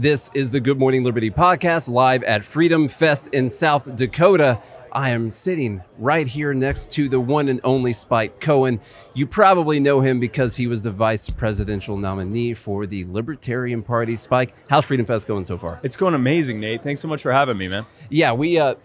This is the Good Morning Liberty podcast live at Freedom Fest in South Dakota. I am sitting right here next to the one and only Spike Cohen. You probably know him because he was the vice presidential nominee for the Libertarian Party. Spike, how's Freedom Fest going so far? It's going amazing, Nate. Thanks so much for having me, man. Yeah, we, uh,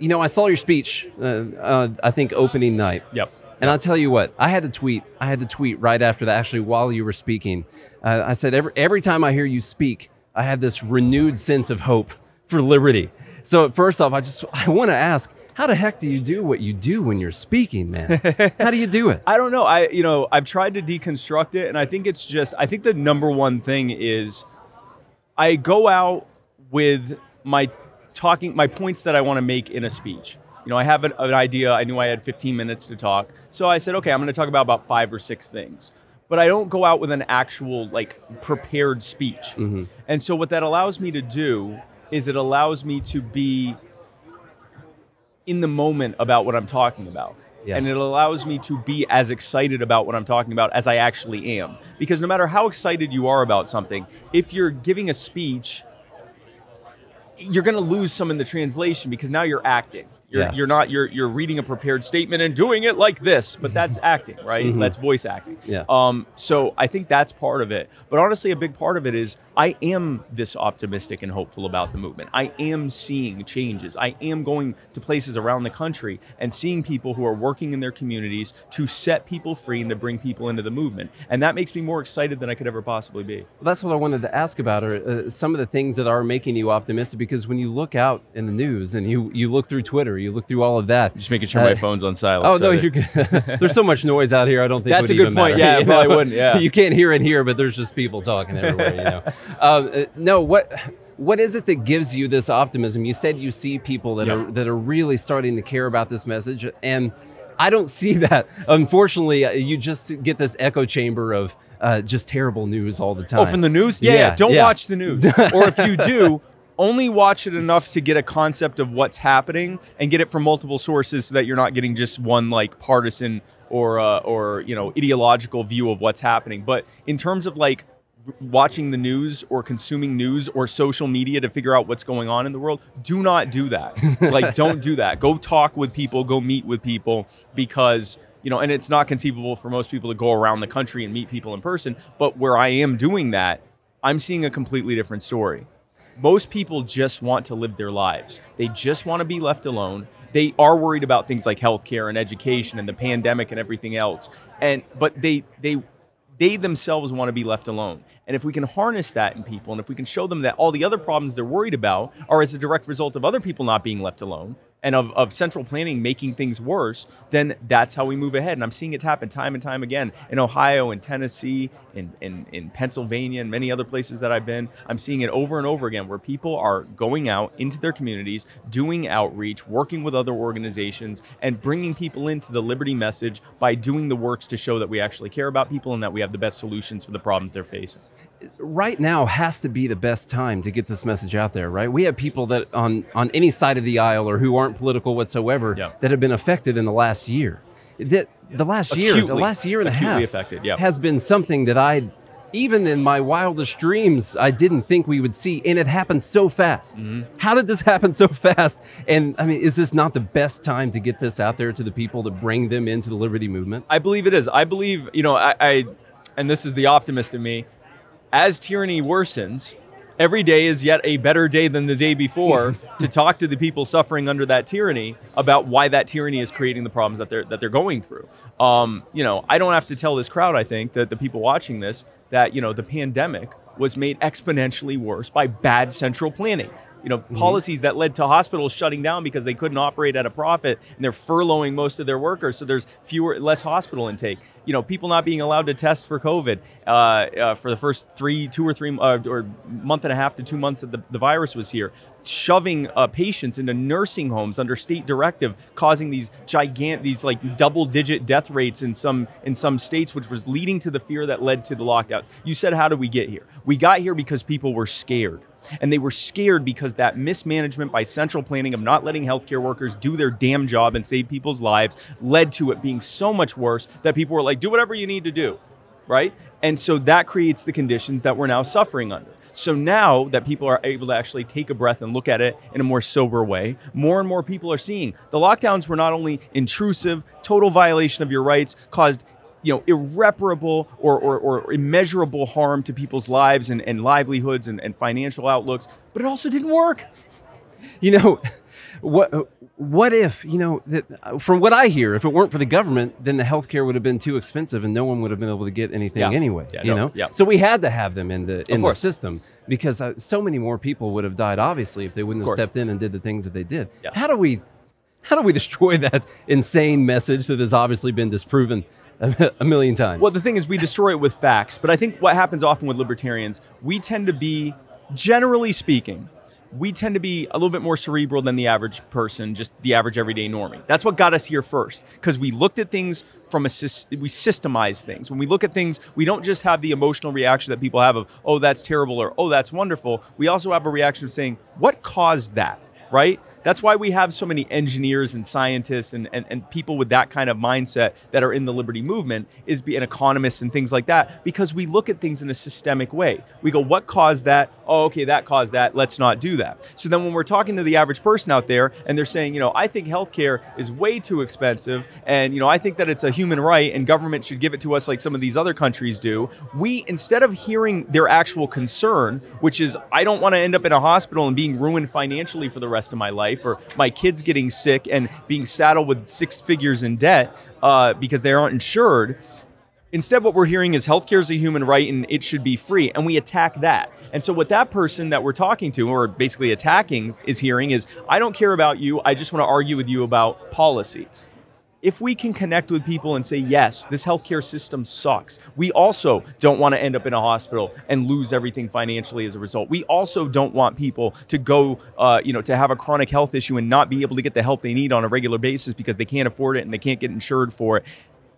you know, I saw your speech, uh, uh, I think, opening night. Yep. And I'll tell you what, I had to tweet. I had to tweet right after that, actually, while you were speaking. Uh, I said, every, every time I hear you speak, I have this renewed sense of hope for liberty. So first off, I just I want to ask, how the heck do you do what you do when you're speaking, man? how do you do it? I don't know. I you know, I've tried to deconstruct it and I think it's just I think the number one thing is I go out with my talking my points that I want to make in a speech. You know, I have an, an idea. I knew I had 15 minutes to talk. So I said, okay, I'm going to talk about about five or six things but I don't go out with an actual like prepared speech. Mm-hmm. And so what that allows me to do is it allows me to be in the moment about what I'm talking about. Yeah. And it allows me to be as excited about what I'm talking about as I actually am. Because no matter how excited you are about something, if you're giving a speech, you're going to lose some in the translation because now you're acting. You're, yeah. you're not you're you're reading a prepared statement and doing it like this, but mm-hmm. that's acting, right? Mm-hmm. That's voice acting. Yeah. Um, so I think that's part of it. But honestly, a big part of it is I am this optimistic and hopeful about the movement. I am seeing changes. I am going to places around the country and seeing people who are working in their communities to set people free and to bring people into the movement. And that makes me more excited than I could ever possibly be. Well, that's what I wanted to ask about are uh, some of the things that are making you optimistic because when you look out in the news and you you look through Twitter you look through all of that. Just making sure uh, my phone's on silent. Oh so no, you're good. there's so much noise out here. I don't think that's a good point. Matter. Yeah, it probably wouldn't. Yeah, you can't hear in here, but there's just people talking everywhere. You know, um, uh, no, what what is it that gives you this optimism? You said you see people that yeah. are that are really starting to care about this message, and I don't see that. Unfortunately, uh, you just get this echo chamber of uh, just terrible news all the time. Oh, from the news? Yeah. yeah, yeah. don't watch the news, or if you do, only watch it enough to get a concept of what's happening and get it from multiple sources so that you're not getting just one like partisan or uh, or you know ideological view of what's happening but in terms of like watching the news or consuming news or social media to figure out what's going on in the world do not do that like don't do that go talk with people go meet with people because you know and it's not conceivable for most people to go around the country and meet people in person but where i am doing that i'm seeing a completely different story most people just want to live their lives. They just want to be left alone. They are worried about things like healthcare and education and the pandemic and everything else. And but they they they themselves want to be left alone. And if we can harness that in people and if we can show them that all the other problems they're worried about are as a direct result of other people not being left alone, and of, of central planning making things worse, then that's how we move ahead. And I'm seeing it happen time and time again in Ohio, in Tennessee, in, in, in Pennsylvania, and many other places that I've been. I'm seeing it over and over again where people are going out into their communities, doing outreach, working with other organizations, and bringing people into the liberty message by doing the works to show that we actually care about people and that we have the best solutions for the problems they're facing right now has to be the best time to get this message out there, right? We have people that on on any side of the aisle or who aren't political whatsoever that have been affected in the last year. That the last acutely, year, the last year and a half affected, has been something that I even in my wildest dreams I didn't think we would see and it happened so fast. Mm-hmm. How did this happen so fast? And I mean, is this not the best time to get this out there to the people to bring them into the liberty movement? I believe it is. I believe, you know, I, I and this is the optimist in me as tyranny worsens, every day is yet a better day than the day before to talk to the people suffering under that tyranny about why that tyranny is creating the problems that they're that they're going through. Um, you know, I don't have to tell this crowd, I think, that the people watching this, that you know, the pandemic was made exponentially worse by bad central planning you know, mm-hmm. policies that led to hospitals shutting down because they couldn't operate at a profit and they're furloughing most of their workers. So there's fewer, less hospital intake. You know, people not being allowed to test for COVID uh, uh, for the first three, two or three, uh, or month and a half to two months that the, the virus was here. Shoving uh, patients into nursing homes under state directive, causing these gigantic, these like double-digit death rates in some in some states, which was leading to the fear that led to the lockdowns. You said, how did we get here? We got here because people were scared. And they were scared because that mismanagement by central planning of not letting healthcare workers do their damn job and save people's lives led to it being so much worse that people were like, do whatever you need to do, right? And so that creates the conditions that we're now suffering under. So now that people are able to actually take a breath and look at it in a more sober way, more and more people are seeing the lockdowns were not only intrusive, total violation of your rights, caused you know irreparable or, or, or immeasurable harm to people's lives and, and livelihoods and, and financial outlooks, but it also didn't work. You know, what what if you know that uh, from what I hear, if it weren't for the government, then the healthcare would have been too expensive, and no one would have been able to get anything yeah. anyway. Yeah, you no, know, yeah. so we had to have them in the in the system because uh, so many more people would have died, obviously, if they wouldn't have stepped in and did the things that they did. How do we how do we destroy that insane message that has obviously been disproven a million times. Well, the thing is, we destroy it with facts. But I think what happens often with libertarians, we tend to be, generally speaking, we tend to be a little bit more cerebral than the average person, just the average everyday normie. That's what got us here first, because we looked at things from a we systemize things. When we look at things, we don't just have the emotional reaction that people have of oh that's terrible or oh that's wonderful. We also have a reaction of saying what caused that, right? That's why we have so many engineers and scientists and, and, and people with that kind of mindset that are in the liberty movement is be an economist and things like that, because we look at things in a systemic way. We go, what caused that? oh, okay, that caused that. Let's not do that. So then when we're talking to the average person out there and they're saying, you know, I think healthcare is way too expensive and, you know, I think that it's a human right and government should give it to us like some of these other countries do, we, instead of hearing their actual concern, which is, I don't want to end up in a hospital and being ruined financially for the rest of my life or my kids getting sick and being saddled with six figures in debt uh, because they aren't insured Instead, what we're hearing is healthcare is a human right and it should be free, and we attack that. And so, what that person that we're talking to, or basically attacking, is hearing is, I don't care about you, I just want to argue with you about policy if we can connect with people and say, yes, this healthcare system sucks, we also don't want to end up in a hospital and lose everything financially as a result. We also don't want people to go, uh, you know, to have a chronic health issue and not be able to get the help they need on a regular basis because they can't afford it and they can't get insured for it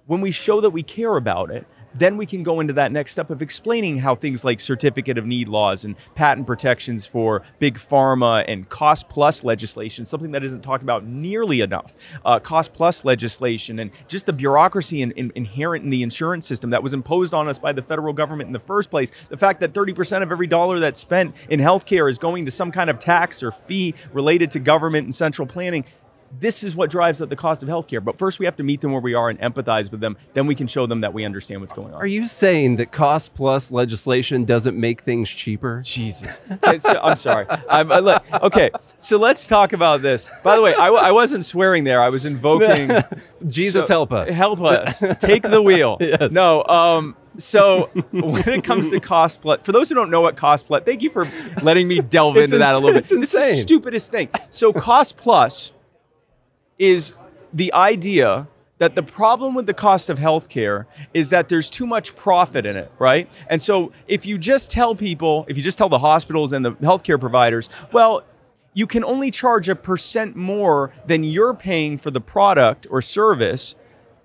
when we show that we care about it, then we can go into that next step of explaining how things like certificate of need laws and patent protections for big pharma and cost plus legislation, something that isn't talked about nearly enough, uh, cost plus legislation, and just the bureaucracy in, in, inherent in the insurance system that was imposed on us by the federal government in the first place. The fact that 30% of every dollar that's spent in healthcare is going to some kind of tax or fee related to government and central planning this is what drives up the cost of healthcare. But first, we have to meet them where we are and empathize with them. Then we can show them that we understand what's going on. Are you saying that cost plus legislation doesn't make things cheaper? Jesus. I'm sorry. I'm, I, look, okay, so let's talk about this. By the way, I, wasn't swearing there. I was invoking Jesus, so, help us. Help us. Take the wheel. Yes. No, um, so when it comes to cost plus, for those who don't know what cost plus, thank you for letting me delve into ins- that a little bit. It's, it's the stupidest thing. So cost plus is the idea that the problem with the cost of healthcare is that there's too much profit in it, right? And so if you just tell people, if you just tell the hospitals and the healthcare providers, well, you can only charge a percent more than you're paying for the product or service,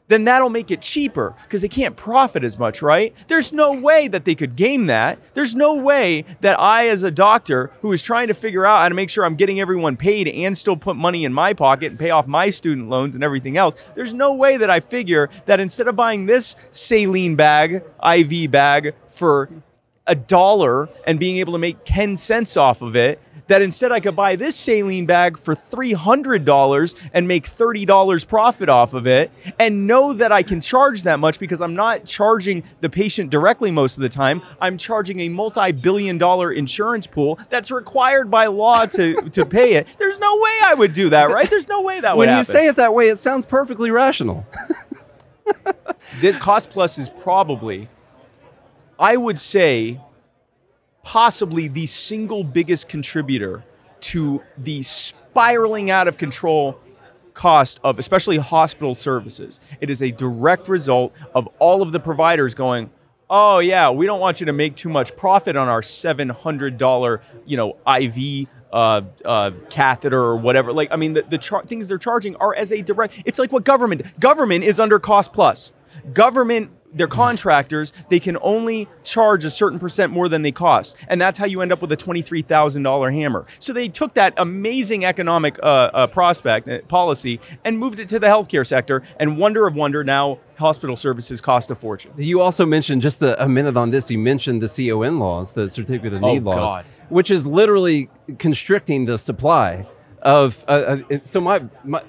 then that'll make it cheaper because they can't profit as much, right? There's no way that they could game that. There's no way that I, as a doctor who is trying to figure out how to make sure I'm getting everyone paid and still put money in my pocket and pay off my student loans and everything else, there's no way that I figure that instead of buying this saline bag, IV bag for a dollar and being able to make 10 cents off of it, that instead I could buy this saline bag for $300 and make $30 profit off of it and know that I can charge that much because I'm not charging the patient directly most of the time. I'm charging a multi billion dollar insurance pool that's required by law to, to pay it. There's no way I would do that, right? There's no way that would When you say it that way, it sounds perfectly rational. this cost plus is probably, I would say, possibly the single biggest contributor to the spiraling out of control cost of especially hospital services. It is a direct result of all of the providers going, "Oh yeah, we don't want you to make too much profit on our $700, you know, IV uh, uh, catheter or whatever. Like, I mean, the, the char- things they're charging are as a direct. It's like what government. Government is under cost plus. Government they're mm. contractors. They can only charge a certain percent more than they cost, and that's how you end up with a twenty-three thousand dollar hammer. So they took that amazing economic uh, uh, prospect uh, policy and moved it to the healthcare sector. And wonder of wonder, now hospital services cost a fortune. You also mentioned just a, a minute on this. You mentioned the CON laws, the Certificate of oh, Need God. laws, which is literally constricting the supply of uh, uh so my, my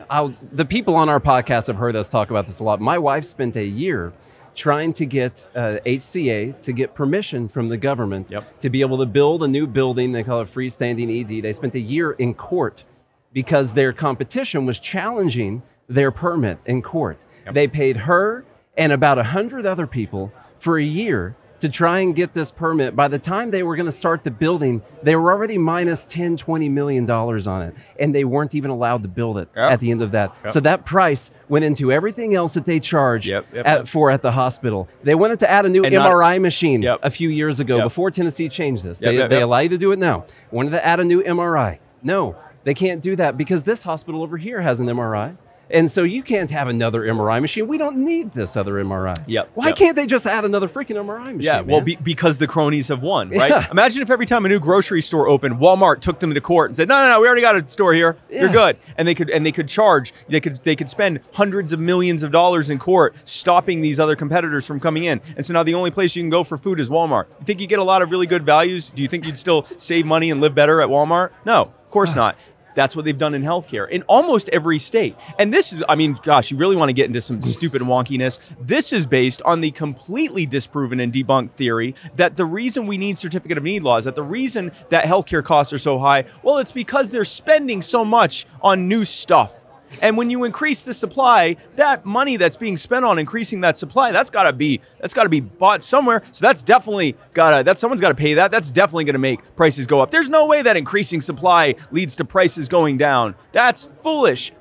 the people on our podcast have heard us talk about this a lot. My wife spent a year trying to get uh, HCA to get permission from the government yep. to be able to build a new building. They call it freestanding ED. They spent a year in court because their competition was challenging their permit in court. Yep. They paid her and about 100 other people for a year to try and get this permit. By the time they were going to start the building, they were already minus 10, 20 million dollars on it, and they weren't even allowed to build it yep. at the end of that. Yep. So that price went into everything else that they charge yep, at, for at the hospital. They wanted to add a new and MRI not, machine a few years ago before Tennessee changed this. they they allow you to do it now. Wanted to add a new MRI. No, they can't do that because this hospital over here has an MRI. And so you can't have another MRI machine. We don't need this other MRI. Yep. Why yep. can't they just add another freaking MRI machine? Yeah, man? well, be, because the cronies have won, right? Yeah. Imagine if every time a new grocery store opened, Walmart took them to court and said, "No, no, no, we already got a store here. Yeah. You're good." And they could and they could charge. They could they could spend hundreds of millions of dollars in court stopping these other competitors from coming in. And so now the only place you can go for food is Walmart. You think you get a lot of really good values? Do you think you'd still save money and live better at Walmart? No, of course not. That's what they've done in healthcare in almost every state. And this is, I mean, gosh, you really want to get into some stupid wonkiness. This is based on the completely disproven and debunked theory that the reason we need certificate of need laws, that the reason that healthcare costs are so high, well, it's because they're spending so much on new stuff and when you increase the supply, that money that's being spent on increasing that supply, that's got to be that's got to be bought somewhere. So that's definitely got to that someone's got to pay that. That's definitely going to make prices go up. There's no way that increasing supply leads to prices going down. That's foolish.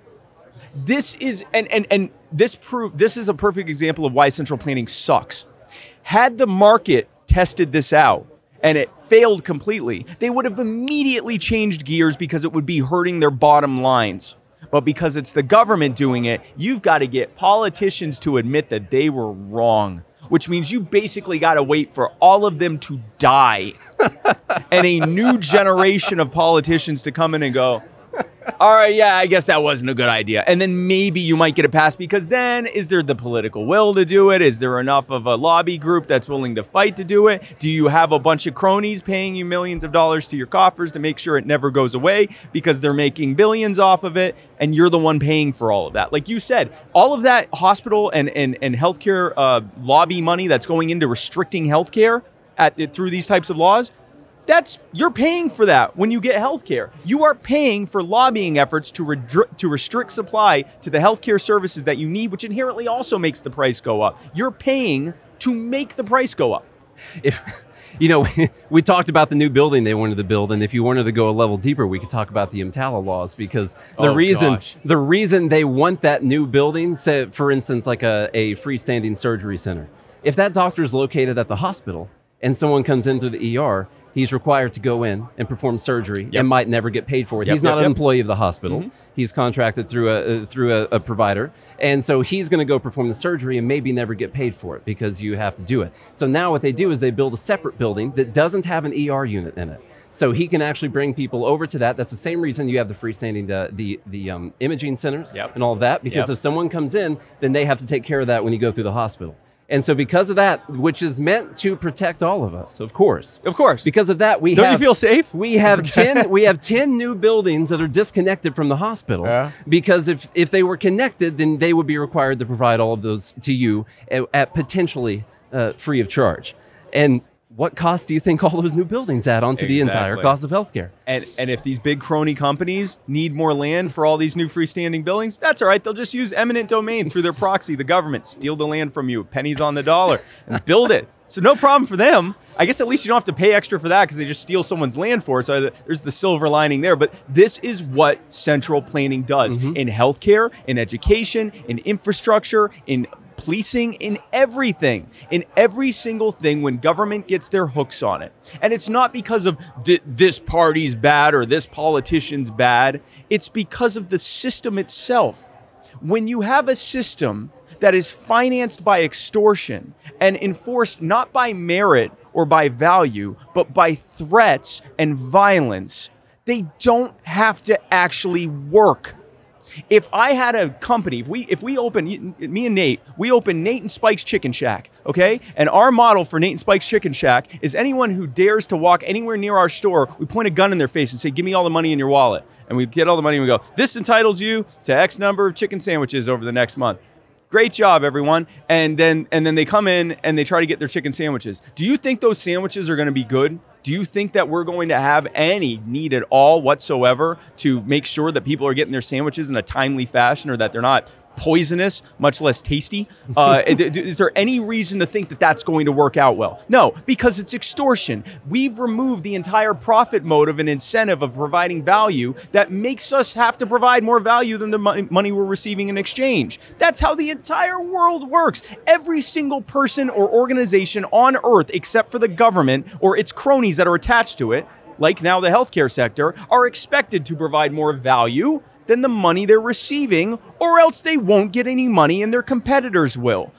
This is and and and this prove this is a perfect example of why central planning sucks. Had the market tested this out, and it failed completely, they would have immediately changed gears because it would be hurting their bottom lines. But because it's the government doing it, you've got to get politicians to admit that they were wrong, which means you basically got to wait for all of them to die and a new generation of politicians to come in and go, all right, yeah, I guess that wasn't a good idea. And then maybe you might get a pass because then is there the political will to do it? Is there enough of a lobby group that's willing to fight to do it? Do you have a bunch of cronies paying you millions of dollars to your coffers to make sure it never goes away because they're making billions off of it and you're the one paying for all of that? Like you said, all of that hospital and, and, and healthcare uh, lobby money that's going into restricting healthcare at, through these types of laws – that's you're paying for that when you get healthcare. You are paying for lobbying efforts to redri- to restrict supply to the healthcare services that you need, which inherently also makes the price go up. You're paying to make the price go up. If you know, we talked about the new building they wanted to build, and if you wanted to go a level deeper, we could talk about the Imtala laws because the oh, reason gosh. the reason they want that new building, say, for instance, like a, a freestanding surgery center, if that doctor is located at the hospital and someone comes in through the ER he's required to go in and perform surgery yep. and might never get paid for it. Yep, he's not yep, an employee of the hospital. Mm-hmm. He's contracted through a uh, through a, a, provider, and so he's going to go perform the surgery and maybe never get paid for it because you have to do it. So now what they do is they build a separate building that doesn't have an ER unit in it. So he can actually bring people over to that. That's the same reason you have the freestanding the the, the um, imaging centers and all that because if someone comes in, then they have to take care of that when you go through the hospital. And so, because of that, which is meant to protect all of us, of course, of course, because of that, we don't have, you feel safe? We have ten. We have ten new buildings that are disconnected from the hospital yeah. because if if they were connected, then they would be required to provide all of those to you at, at potentially uh, free of charge. And what cost do you think all those new buildings add onto exactly. the entire cost of healthcare? And, and if these big crony companies need more land for all these new freestanding buildings, that's all right. They'll just use eminent domain through their proxy, the government, steal the land from you, pennies on the dollar, and build it. So no problem for them. I guess at least you don't have to pay extra for that because they just steal someone's land for it. So there's the silver lining there. But this is what central planning does mm-hmm. in healthcare, in education, in infrastructure, in policing in everything, in every single thing when government gets their hooks on it. And it's not because of th- this party's bad or this politician's bad, it's because of the system itself. When you have a system that is financed by extortion and enforced not by merit or by value, but by threats and violence, they don't have to actually work if I had a company, if we if we open me and Nate, we open Nate and Spike's Chicken Shack, okay? And our model for Nate and Spike's Chicken Shack is anyone who dares to walk anywhere near our store, we point a gun in their face and say, "Give me all the money in your wallet." And we get all the money and we go, "This entitles you to X number of chicken sandwiches over the next month." great job everyone and then and then they come in and they try to get their chicken sandwiches do you think those sandwiches are going to be good do you think that we're going to have any need at all whatsoever to make sure that people are getting their sandwiches in a timely fashion or that they're not poisonous, much less tasty. Uh, is there any reason to think that that's going to work out well? No, because it's extortion. We've removed the entire profit motive and incentive of providing value that makes us have to provide more value than the money we're receiving in exchange. That's how the entire world works. Every single person or organization on earth, except for the government or its cronies that are attached to it, like now the healthcare sector, are expected to provide more value than the money they're receiving, or else they won't get any money and their competitors will.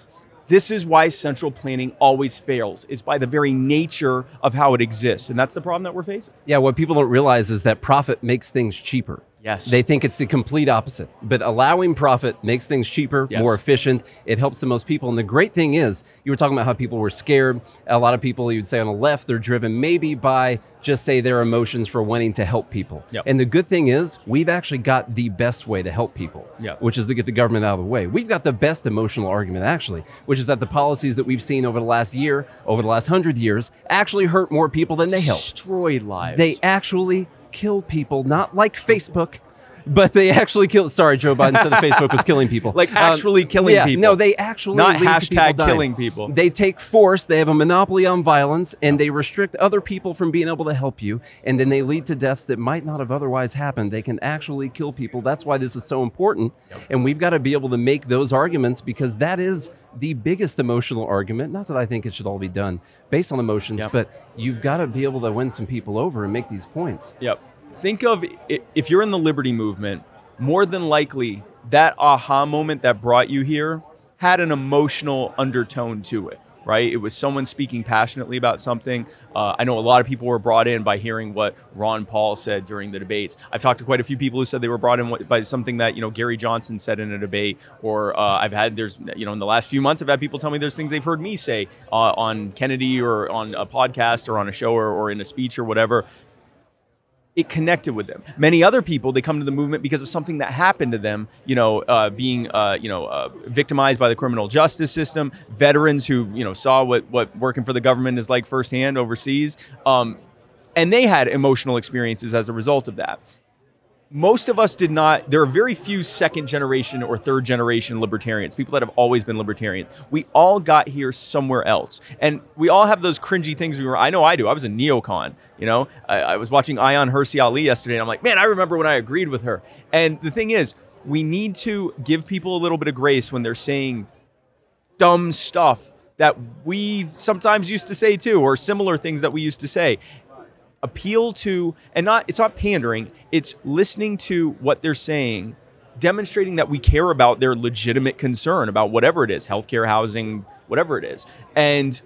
This is why central planning always fails. It's by the very nature of how it exists. And that's the problem that we're facing. Yeah, what people don't realize is that profit makes things cheaper. Yes. They think it's the complete opposite. But allowing profit makes things cheaper, yes. more efficient. It helps the most people. And the great thing is, you were talking about how people were scared. A lot of people, you'd say on the left, they're driven maybe by just say their emotions for wanting to help people. Yep. And the good thing is, we've actually got the best way to help people, yep. which is to get the government out of the way. We've got the best emotional argument, actually, which is that the policies that we've seen over the last year, over the last hundred years, actually hurt more people than they help. Destroy lives. They actually kill people, not like Facebook. But they actually killed. Sorry, Joe Biden said Facebook was killing people. Like um, actually um, killing yeah, people. No, they actually not hashtag people killing people. They take force. They have a monopoly on violence, and they restrict other people from being able to help you. And then they lead to deaths that might not have otherwise happened. They can actually kill people. That's why this is so important. And we've got to be able to make those arguments because that is the biggest emotional argument. Not that I think it should all be done based on emotions, yep. but you've got to be able to win some people over and make these points. Yep. Think of if you're in the liberty movement, more than likely that aha moment that brought you here had an emotional undertone to it right? It was someone speaking passionately about something. Uh, I know a lot of people were brought in by hearing what Ron Paul said during the debates. I've talked to quite a few people who said they were brought in by something that you know Gary Johnson said in a debate, or uh, I've had there's you know in the last few months I've had people tell me there's things they've heard me say uh, on Kennedy or on a podcast or on a show or, or in a speech or whatever it connected with them. Many other people, they come to the movement because of something that happened to them, you know, uh, being, uh, you know, uh, victimized by the criminal justice system, veterans who, you know, saw what, what working for the government is like firsthand overseas. Um, and they had emotional experiences as a result of that most of us did not, there are very few second generation or third generation libertarians, people that have always been libertarian. We all got here somewhere else. And we all have those cringy things we were, I know I do. I was a neocon, you know, I, I was watching Ion Hersey Ali yesterday and I'm like, man, I remember when I agreed with her. And the thing is, we need to give people a little bit of grace when they're saying dumb stuff that we sometimes used to say too, or similar things that we used to say appeal to and not it's not pandering it's listening to what they're saying demonstrating that we care about their legitimate concern about whatever it is healthcare housing whatever it is and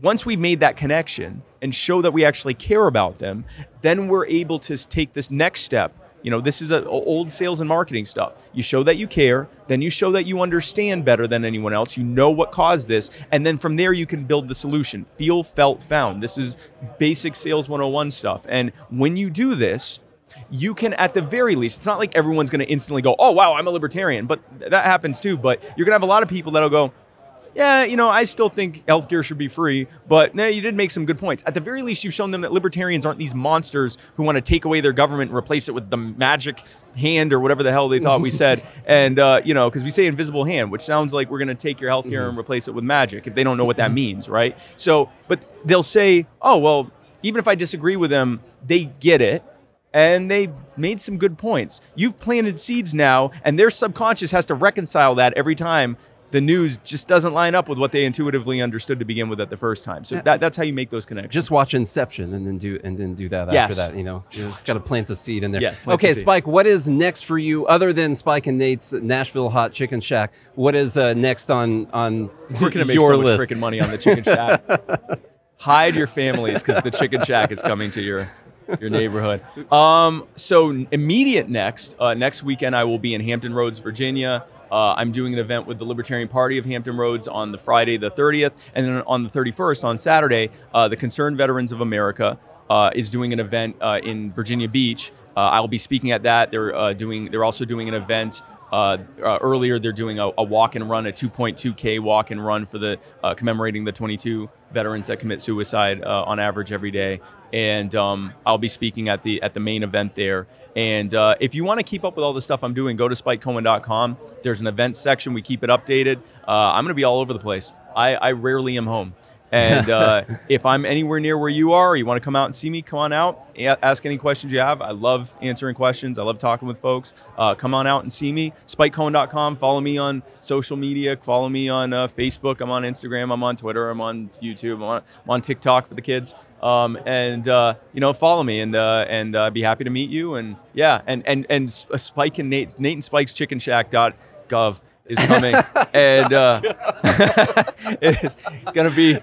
once we've made that connection and show that we actually care about them then we're able to take this next step you know, this is a, old sales and marketing stuff. You show that you care, then you show that you understand better than anyone else. You know what caused this, and then from there you can build the solution. Feel, felt, found. This is basic sales 101 stuff. And when you do this, you can at the very least, it's not like everyone's going to instantly go, "Oh, wow, I'm a libertarian," but that happens too, but you're going to have a lot of people that'll go, yeah, you know, I still think healthcare should be free, but no, you did make some good points. At the very least, you've shown them that libertarians aren't these monsters who want to take away their government and replace it with the magic hand or whatever the hell they thought we said. And, uh, you know, because we say invisible hand, which sounds like we're going to take your healthcare mm hmm and mm-hmm. replace it with magic if they don't know what that mm-hmm. means, right? So, but they'll say, oh, well, even if I disagree with them, they get it and they made some good points. You've planted seeds now, and their subconscious has to reconcile that every time the news just doesn't line up with what they intuitively understood to begin with at the first time. So that, that's how you make those connections. Just watch Inception and then do and then do that yes. after that. You know, you just got to plant the seed in there. Yes. Okay, the Spike. What is next for you other than Spike and Nate's Nashville Hot Chicken Shack? What is uh, next on on We're gonna make so list. much freaking money on the Chicken Shack. Hide your families because the Chicken Shack is coming to your your neighborhood. Um, so immediate next, uh, next weekend I will be in Hampton Roads, Virginia. Uh, I'm doing an event with the Libertarian Party of Hampton Roads on the Friday the 30th, and then on the 31st, on Saturday, uh, the Concerned Veterans of America uh, is doing an event uh, in Virginia Beach. Uh, I'll be speaking at that. They're uh, doing. They're also doing an event uh, uh, earlier, they're doing a, a, walk and run, a 2.2K walk and run for the uh, commemorating the 22 veterans that commit suicide uh, on average every day. And um, I'll be speaking at the at the main event there. And uh, if you want to keep up with all the stuff I'm doing, go to spikecohen.com. There's an event section. We keep it updated. Uh, I'm going to be all over the place. I, I rarely am home. And uh, if I'm anywhere near where you are, or you want to come out and see me, come on out. Ask any questions you have. I love answering questions. I love talking with folks. Uh, come on out and see me. SpikeCohen.com. Follow me on social media. Follow me on uh, Facebook. I'm on Instagram. I'm on Twitter. I'm on YouTube. I'm on, I'm on TikTok for the kids. Um, and uh, you know, follow me, and uh, and uh, be happy to meet you. And yeah, and and and Spike and Nate, Nate and Spike's Chicken Shack dot gov is coming, and uh, it's, it's, gonna be,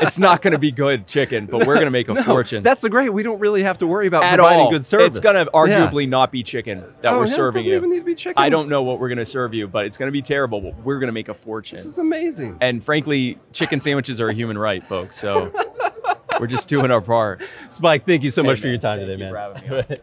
it's not gonna be good chicken, but we're gonna make a no, fortune. That's the great. We don't really have to worry about At providing all. good service. It's gonna arguably yeah. not be chicken that oh, we're serving you. Even need to be chicken. I don't know what we're gonna serve you, but it's gonna be terrible. But we're gonna make a fortune. This is amazing. And frankly, chicken sandwiches are a human right, folks. So we're just doing our part. Spike, thank you so hey, much man, for your time today, man.